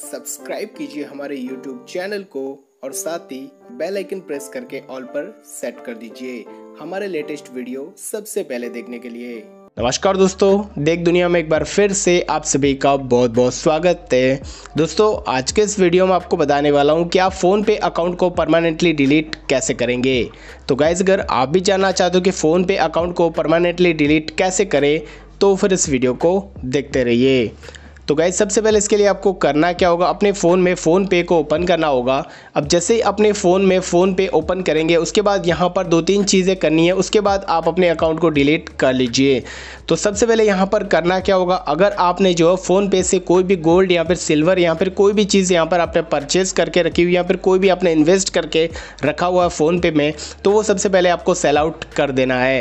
subscribe कीजिए हमारे YouTube channel को और साथ ही बेल आइकन प्रेस करके ऑल पर सेट कर दीजिए हमारे लेटेस्ट वीडियो सबसे पहले देखने के लिए नमस्कार दोस्तों देख दुनिया में एक बार फिर से आप सभी का बहुत बहुत स्वागत है दोस्तों आज के इस वीडियो में आपको बताने वाला हूं कि आप फ़ोन पे अकाउंट को परमानेंटली डिलीट कैसे करेंगे तो गाइज अगर आप भी जानना चाहते हो कि फ़ोन पे अकाउंट को परमानेंटली डिलीट कैसे करें तो फिर इस वीडियो को देखते रहिए तो गाइज सबसे पहले इसके लिए आपको करना क्या होगा अपने फ़ोन में फ़ोन पे को ओपन करना होगा अब जैसे ही अपने फ़ोन में फ़ोन पे ओपन करेंगे उसके बाद यहाँ पर दो तीन चीज़ें करनी है उसके बाद आप अपने अकाउंट को डिलीट कर लीजिए तो सबसे पहले यहाँ पर करना क्या होगा अगर आपने जो है फ़ोन पे से कोई भी गोल्ड या फिर सिल्वर या फिर कोई भी चीज़ यहाँ पर आपने परचेज़ करके रखी हुई या फिर कोई भी आपने इन्वेस्ट करके रखा हुआ है फ़ोनपे में तो वो सबसे पहले आपको सेल आउट कर देना है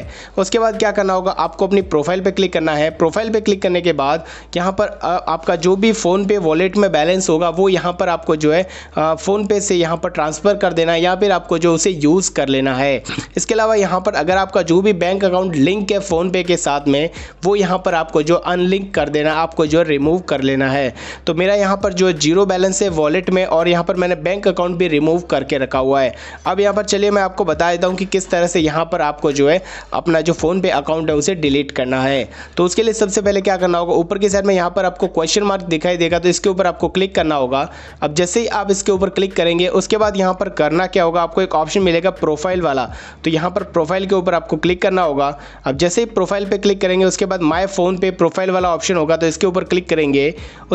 उसके बाद क्या करना होगा आपको अपनी प्रोफाइल पर क्लिक करना है प्रोफाइल पर क्लिक करने के बाद यहाँ पर आपका जो भी फ़ोन पे वॉलेट में बैलेंस होगा वो यहाँ पर आपको जो है फ़ोन पे से यहाँ पर ट्रांसफ़र कर देना है या फिर आपको जो उसे यूज़ कर लेना है इसके अलावा यहाँ पर अगर आपका जो भी बैंक अकाउंट लिंक है फ़ोनपे के साथ में वो यहाँ पर आपको जो अनलिंक कर देना आपको जो रिमूव कर लेना है तो मेरा यहाँ पर जो जीरो बैलेंस है वॉलेट में और यहाँ पर मैंने बैंक अकाउंट भी रिमूव करके रखा हुआ है अब यहाँ पर चलिए मैं आपको बता देता हूँ कि किस तरह से यहाँ पर आपको जो है अपना जो फ़ोन पे अकाउंट है उसे डिलीट करना है तो उसके लिए सबसे पहले क्या करना होगा ऊपर की साइड में यहाँ पर आपको क्वेश्चन मार्क दिखाई देगा तो इसके ऊपर आपको क्लिक करना होगा अब जैसे ही आप इसके ऊपर क्लिक करेंगे उसके बाद यहाँ पर करना क्या होगा आपको एक ऑप्शन मिलेगा प्रोफाइल वाला तो यहाँ पर प्रोफाइल के ऊपर आपको क्लिक करना होगा अब जैसे ही प्रोफाइल पे क्लिक करेंगे उसके बाद माई फ़ोन पे प्रोफाइल वाला ऑप्शन होगा तो इसके ऊपर क्लिक करेंगे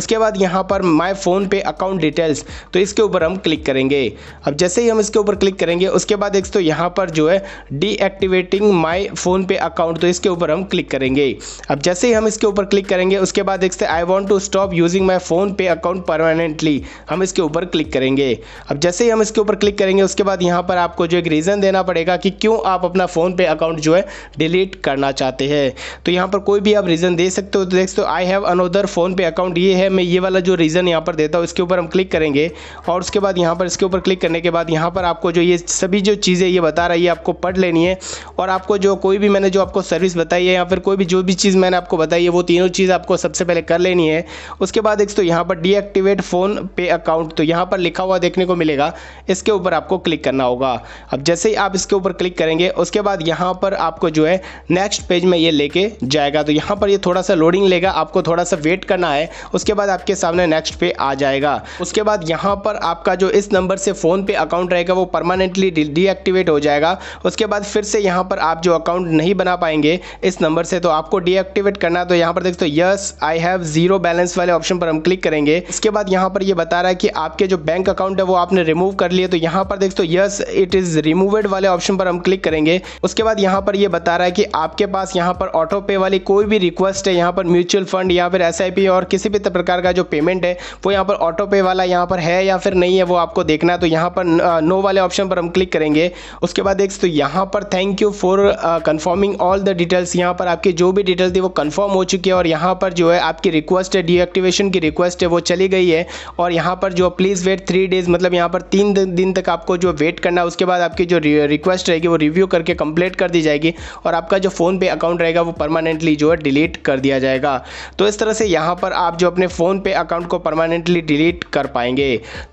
उसके बाद यहाँ पर my PhonePe account details तो इसके ऊपर हम क्लिक करेंगे अब जैसे ही हम इसके ऊपर क्लिक करेंगे उसके बाद एक तो यहाँ पर जो है deactivating my PhonePe account तो इसके ऊपर हम क्लिक करेंगे अब जैसे ही हम इसके ऊपर क्लिक करेंगे उसके बाद एक I want to stop using my PhonePe account permanently हम इसके ऊपर क्लिक करेंगे अब जैसे ही हम इसके ऊपर क्लिक करेंगे उसके बाद यहाँ पर आपको जो एक रीज़न देना पड़ेगा कि क्यों आप अपना फ़ोन पे अकाउंट जो है डिलीट करना चाहते हैं तो यहाँ पर कोई भी आप रीज़न दे सकते हो तो देख सकते हो I have another PhonePe account ये है मैं ये वाला जो रीज़न यहाँ पर देता हूँ इसके ऊपर हम क्लिक करेंगे और उसके बाद यहाँ पर इसके ऊपर क्लिक करने के बाद यहाँ पर आपको जो ये सभी जो चीज़ें ये बता रही है आपको पढ़ लेनी है और आपको जो कोई भी मैंने जो आपको सर्विस बताई है या फिर कोई भी जो भी चीज़ मैंने आपको बताई है वो तीनों चीज़ आपको सबसे पहले कर लेनी है उसके बाद एक तो यहाँ पर डीएक्टिवेट फ़ोन पे अकाउंट तो यहाँ पर लिखा हुआ देखने को मिलेगा इसके ऊपर आपको क्लिक करना होगा अब जैसे ही आप इसके ऊपर क्लिक करेंगे उसके बाद यहाँ पर आपको जो है नेक्स्ट पेज में ये लेके जाएगा तो यहाँ पर ये थोड़ा सा लोडिंग लेगा आपको थोड़ा सा वेट करना है उसके बाद आपके सामने नेक्स्ट पे आ जाएगा उसके बाद यहाँ पर आपका जो इस नंबर से फ़ोन पे अकाउंट रहेगा वो परमानेंटली डीएक्टिवेट हो जाएगा उसके बाद फिर से यहाँ पर आप जो अकाउंट नहीं बना पाएंगे इस नंबर से तो आपको डीएक्टिवेट करना तो यहाँ पर देखते yes I have zero balance balance वाले ऑप्शन पर हम क्लिक करेंगे इसके बाद यहाँ पर ये बता रहा है कि आपके जो बैंक अकाउंट है वो आपने रिमूव कर लिए तो यहाँ पर देखो यस इट इज़ रिमूवेड वाले ऑप्शन पर हम क्लिक करेंगे उसके बाद यहाँ पर ये बता रहा है कि आपके पास यहाँ पर ऑटो पे वाली कोई भी रिक्वेस्ट है यहाँ पर म्यूचुअल फंड या फिर एस और किसी भी प्रकार का जो पेमेंट है वो यहाँ पर ऑटो पे वाला यहाँ पर है या फिर नहीं है वो आपको देखना है तो यहाँ पर नो वाले ऑप्शन पर हम क्लिक करेंगे उसके बाद देख तो यहाँ पर thank you for confirming all the details यहाँ पर आपकी जो भी डिटेल्स थी वो कन्फर्म हो चुकी है और यहाँ पर जो है आपकी रिक्वेस्ट से डीएक्टिवेशन की रिक्वेस्ट है वो चली गई है और यहाँ पर जो प्लीज़ वेट थ्री डेज मतलब यहाँ पर तीन दिन तक आपको जो वेट करना है उसके बाद आपकी जो रिक्वेस्ट रहेगी वो रिव्यू करके कंप्लीट कर दी जाएगी और आपका जो फ़ोन पे अकाउंट रहेगा वो परमानेंटली जो है डिलीट कर दिया जाएगा तो इस तरह से यहाँ पर आप जो अपने फ़ोन पे अकाउंट को परमानेंटली डिलीट कर पाएंगे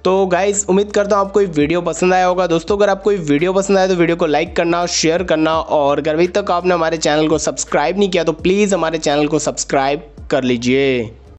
तो गाइज उम्मीद करता हूँ आपको वीडियो पसंद आया होगा दोस्तों अगर आपको वीडियो पसंद आया तो वीडियो को लाइक करना शेयर करना और अगर अभी तक आपने हमारे चैनल को सब्सक्राइब नहीं किया तो प्लीज़ हमारे चैनल को सब्सक्राइब कर लीजिए